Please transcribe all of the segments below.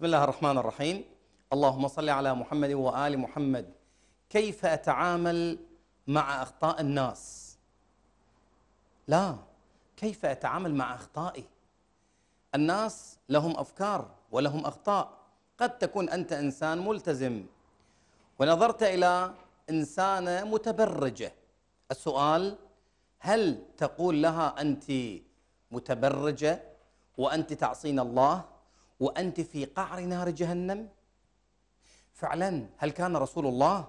بسم الله الرحمن الرحيم اللهم صل على محمد وآل محمد كيف أتعامل مع أخطاء الناس لا كيف أتعامل مع أخطائي الناس لهم أفكار ولهم أخطاء قد تكون أنت إنسان ملتزم ونظرت إلى إنسانة متبرجة السؤال هل تقول لها أنت متبرجة وأنت تعصين الله وأنت في قعر نار جهنم فعلا هل كان رسول الله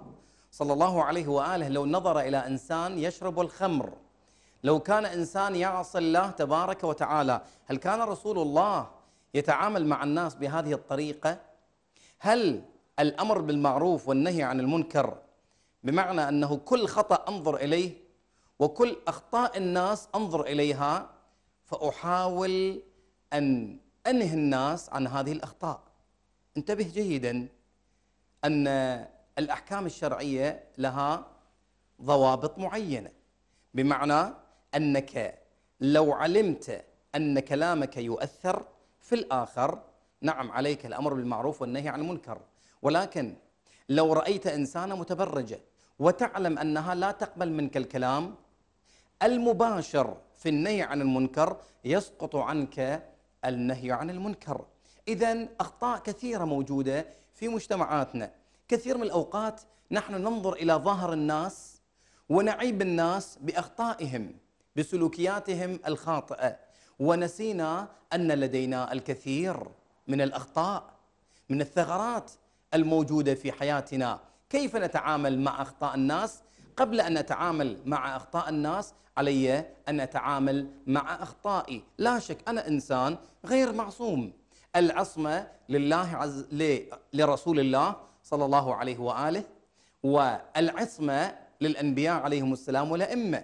صلى الله عليه وآله لو نظر إلى إنسان يشرب الخمر لو كان إنسان يعصي الله تبارك وتعالى هل كان رسول الله يتعامل مع الناس بهذه الطريقة هل الأمر بالمعروف والنهي عن المنكر بمعنى أنه كل خطأ أنظر إليه وكل أخطاء الناس أنظر إليها فأحاول أن انهي الناس عن هذه الاخطاء انتبه جيدا ان الاحكام الشرعيه لها ضوابط معينه بمعنى انك لو علمت ان كلامك يؤثر في الاخر نعم عليك الامر بالمعروف والنهي عن المنكر ولكن لو رايت انسانه متبرجه وتعلم انها لا تقبل منك الكلام المباشر في النهي عن المنكر يسقط عنك النهي عن المنكر إذا أخطاء كثيرة موجودة في مجتمعاتنا كثير من الأوقات نحن ننظر إلى ظهر الناس ونعيب الناس بأخطائهم بسلوكياتهم الخاطئة ونسينا أن لدينا الكثير من الأخطاء من الثغرات الموجودة في حياتنا كيف نتعامل مع أخطاء الناس قبل أن أتعامل مع أخطاء الناس علي أن أتعامل مع أخطائي لا شك أنا إنسان غير معصوم العصمة لله عز... ل... لرسول الله صلى الله عليه وآله والعصمة للأنبياء عليهم السلام والأئمة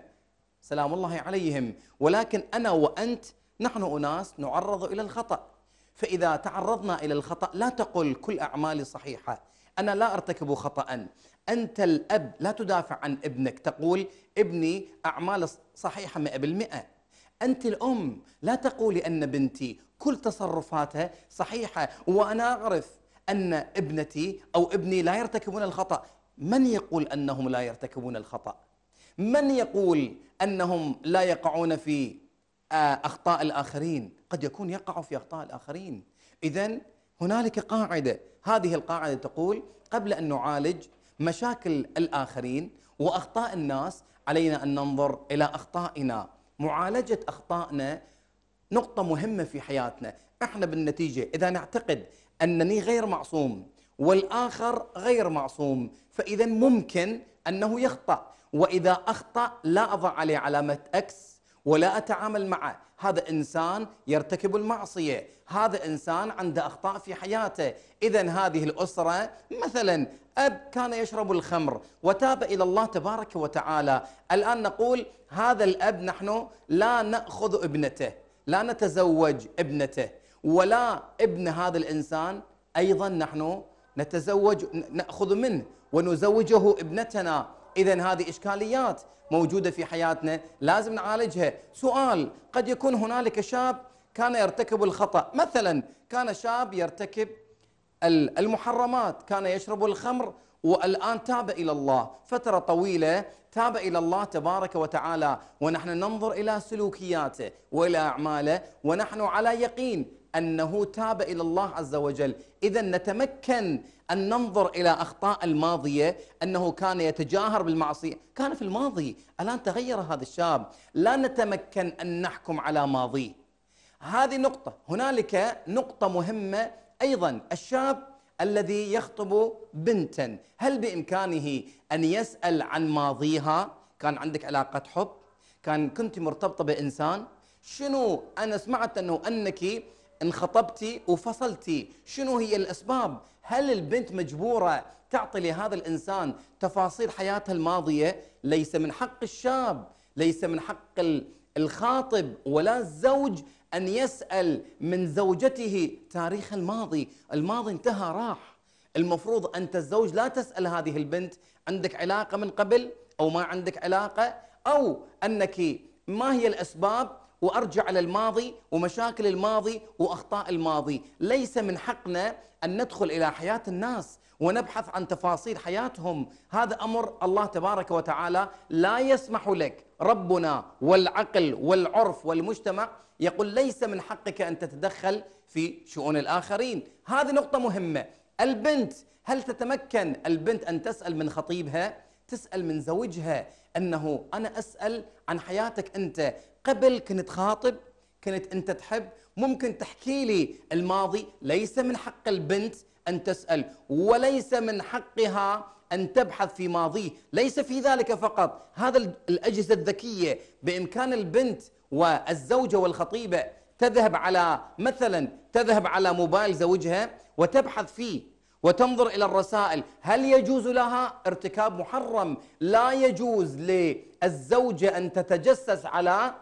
سلام الله عليهم ولكن أنا وأنت نحن أناس نعرض إلى الخطأ فإذا تعرضنا إلى الخطأ لا تقل كل أعمالي صحيحة أنا لا أرتكب خطأ أنت الأب لا تدافع عن ابنك تقول ابني أعمال صحيحة 100% أنت الأم لا تقولي أن بنتي كل تصرفاتها صحيحة وأنا أعرف أن ابنتي أو ابني لا يرتكبون الخطأ من يقول أنهم لا يرتكبون الخطأ؟ من يقول أنهم لا يقعون في آه، أخطاء الآخرين؟ قد يكون يقع في أخطاء الآخرين إذا هنالك قاعده هذه القاعده تقول قبل ان نعالج مشاكل الاخرين واخطاء الناس علينا ان ننظر الى اخطائنا معالجه اخطائنا نقطه مهمه في حياتنا احنا بالنتيجه اذا نعتقد انني غير معصوم والاخر غير معصوم فاذا ممكن انه يخطا واذا اخطا لا اضع عليه علامه اكس ولا اتعامل معه هذا انسان يرتكب المعصيه، هذا انسان عنده اخطاء في حياته، اذا هذه الاسره مثلا اب كان يشرب الخمر وتاب الى الله تبارك وتعالى، الان نقول هذا الاب نحن لا ناخذ ابنته، لا نتزوج ابنته، ولا ابن هذا الانسان ايضا نحن نتزوج ناخذ منه ونزوجه ابنتنا إذا هذه إشكاليات موجودة في حياتنا لازم نعالجها سؤال قد يكون هنالك شاب كان يرتكب الخطأ مثلا كان شاب يرتكب المحرمات كان يشرب الخمر والآن تاب إلى الله فترة طويلة تاب إلى الله تبارك وتعالى ونحن ننظر إلى سلوكياته وإلى أعماله ونحن على يقين أنه تاب إلى الله عز وجل إذا نتمكن أن ننظر إلى أخطاء الماضية أنه كان يتجاهر بالمعصية كان في الماضي الآن تغير هذا الشاب لا نتمكن أن نحكم على ماضيه هذه نقطة هنالك نقطة مهمة أيضا الشاب الذي يخطب بنتا هل بإمكانه أن يسأل عن ماضيها كان عندك علاقة حب كان كنت مرتبطة بإنسان شنو أنا سمعت أنه أنك انخطبتي وفصلتي شنو هي الأسباب هل البنت مجبورة تعطي لهذا الإنسان تفاصيل حياتها الماضية ليس من حق الشاب ليس من حق الخاطب ولا الزوج أن يسأل من زوجته تاريخ الماضي الماضي انتهى راح المفروض أنت الزوج لا تسأل هذه البنت عندك علاقة من قبل أو ما عندك علاقة أو أنك ما هي الأسباب وارجع للماضي ومشاكل الماضي واخطاء الماضي، ليس من حقنا ان ندخل الى حياه الناس ونبحث عن تفاصيل حياتهم، هذا امر الله تبارك وتعالى لا يسمح لك، ربنا والعقل والعرف والمجتمع يقول ليس من حقك ان تتدخل في شؤون الاخرين، هذه نقطه مهمه، البنت هل تتمكن البنت ان تسال من خطيبها؟ تسأل من زوجها أنه أنا أسأل عن حياتك أنت قبل كنت خاطب كنت أنت تحب ممكن تحكي لي الماضي ليس من حق البنت أن تسأل وليس من حقها أن تبحث في ماضيه ليس في ذلك فقط هذا الأجهزة الذكية بإمكان البنت والزوجة والخطيبة تذهب على مثلا تذهب على موبايل زوجها وتبحث فيه وتنظر إلى الرسائل هل يجوز لها ارتكاب محرم لا يجوز للزوجة أن تتجسس على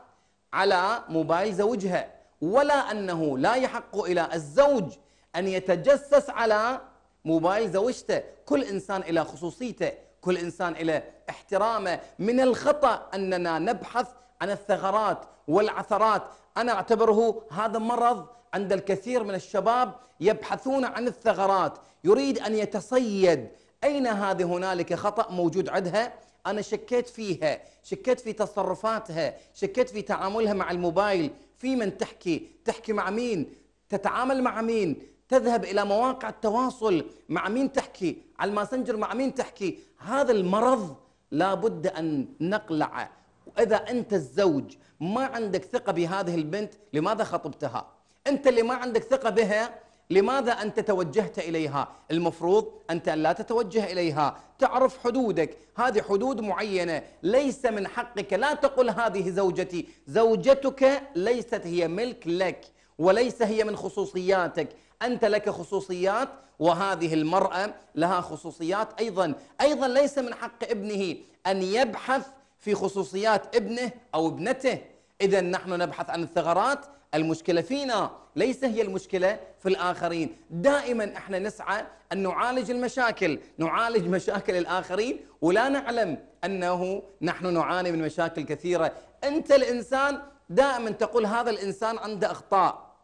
على موبايل زوجها ولا أنه لا يحق إلى الزوج أن يتجسس على موبايل زوجته كل إنسان إلى خصوصيته كل إنسان إلى احترامه من الخطأ أننا نبحث عن الثغرات والعثرات أنا أعتبره هذا مرض عند الكثير من الشباب يبحثون عن الثغرات يريد أن يتصيد أين هذه هنالك خطأ موجود عندها أنا شكيت فيها شكيت في تصرفاتها شكيت في تعاملها مع الموبايل في من تحكي تحكي مع مين تتعامل مع مين تذهب إلى مواقع التواصل مع مين تحكي على الماسنجر مع مين تحكي هذا المرض لابد أن نقلعه واذا انت الزوج ما عندك ثقه بهذه البنت لماذا خطبتها انت اللي ما عندك ثقه بها لماذا انت توجهت اليها المفروض انت لا تتوجه اليها تعرف حدودك هذه حدود معينه ليس من حقك لا تقل هذه زوجتي زوجتك ليست هي ملك لك وليس هي من خصوصياتك انت لك خصوصيات وهذه المراه لها خصوصيات ايضا ايضا ليس من حق ابنه ان يبحث في خصوصيات ابنه أو ابنته إذا نحن نبحث عن الثغرات المشكلة فينا ليس هي المشكلة في الآخرين دائما احنا نسعى أن نعالج المشاكل نعالج مشاكل الآخرين ولا نعلم أنه نحن نعاني من مشاكل كثيرة أنت الإنسان دائما تقول هذا الإنسان عنده أخطاء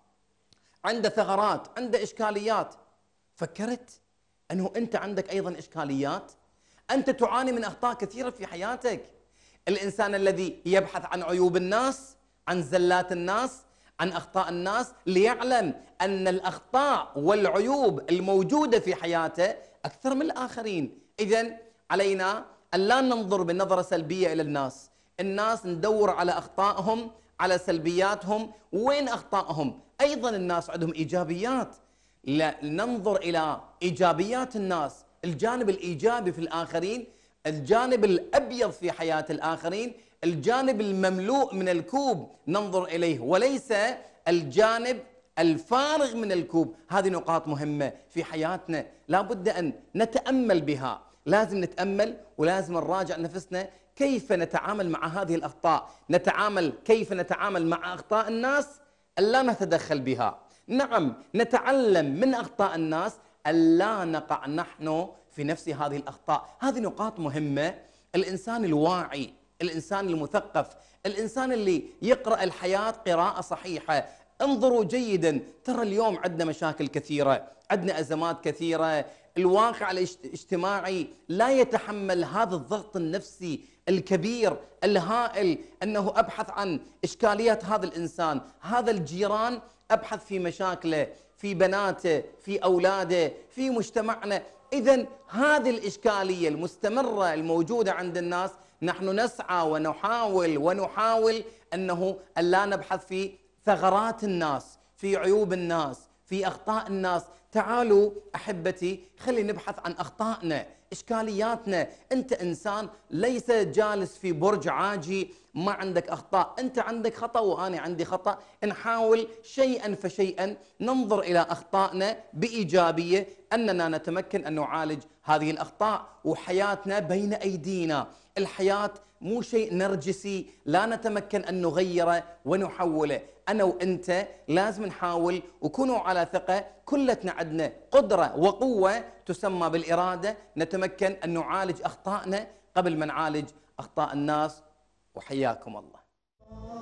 عنده ثغرات عنده إشكاليات فكرت أنه أنت عندك أيضا إشكاليات أنت تعاني من أخطاء كثيرة في حياتك الإنسان الذي يبحث عن عيوب الناس عن زلات الناس عن أخطاء الناس ليعلم أن الأخطاء والعيوب الموجودة في حياته أكثر من الآخرين إذا علينا أن لا ننظر بنظرة سلبية إلى الناس الناس ندور على أخطائهم على سلبياتهم وين أخطائهم أيضا الناس عندهم إيجابيات لننظر إلى إيجابيات الناس الجانب الإيجابي في الآخرين الجانب الأبيض في حياة الآخرين الجانب المملوء من الكوب ننظر إليه وليس الجانب الفارغ من الكوب هذه نقاط مهمة في حياتنا لا بد أن نتأمل بها لازم نتأمل ولازم نراجع نفسنا كيف نتعامل مع هذه الأخطاء نتعامل كيف نتعامل مع أخطاء الناس ألا نتدخل بها نعم نتعلم من أخطاء الناس ألا نقع نحن في نفس هذه الاخطاء، هذه نقاط مهمه الانسان الواعي، الانسان المثقف، الانسان اللي يقرا الحياه قراءه صحيحه، انظروا جيدا ترى اليوم عندنا مشاكل كثيره، عندنا ازمات كثيره، الواقع الاجتماعي لا يتحمل هذا الضغط النفسي الكبير الهائل انه ابحث عن اشكاليات هذا الانسان، هذا الجيران ابحث في مشاكله، في بناته، في اولاده، في مجتمعنا، اذا هذه الاشكاليه المستمره الموجوده عند الناس نحن نسعى ونحاول ونحاول انه لا نبحث في ثغرات الناس في عيوب الناس في اخطاء الناس تعالوا احبتي خلينا نبحث عن اخطائنا اشكالياتنا انت انسان ليس جالس في برج عاجي ما عندك اخطاء انت عندك خطا وانا عندي خطا نحاول شيئا فشيئا ننظر الى اخطائنا بايجابيه اننا نتمكن ان نعالج هذه الاخطاء وحياتنا بين ايدينا الحياه مو شيء نرجسي لا نتمكن ان نغيره ونحوله انا وانت لازم نحاول وكونوا على ثقه كلتنا عندنا قدرة وقوة تسمى بالإرادة نتمكن أن نعالج أخطائنا قبل ما نعالج أخطاء الناس وحياكم الله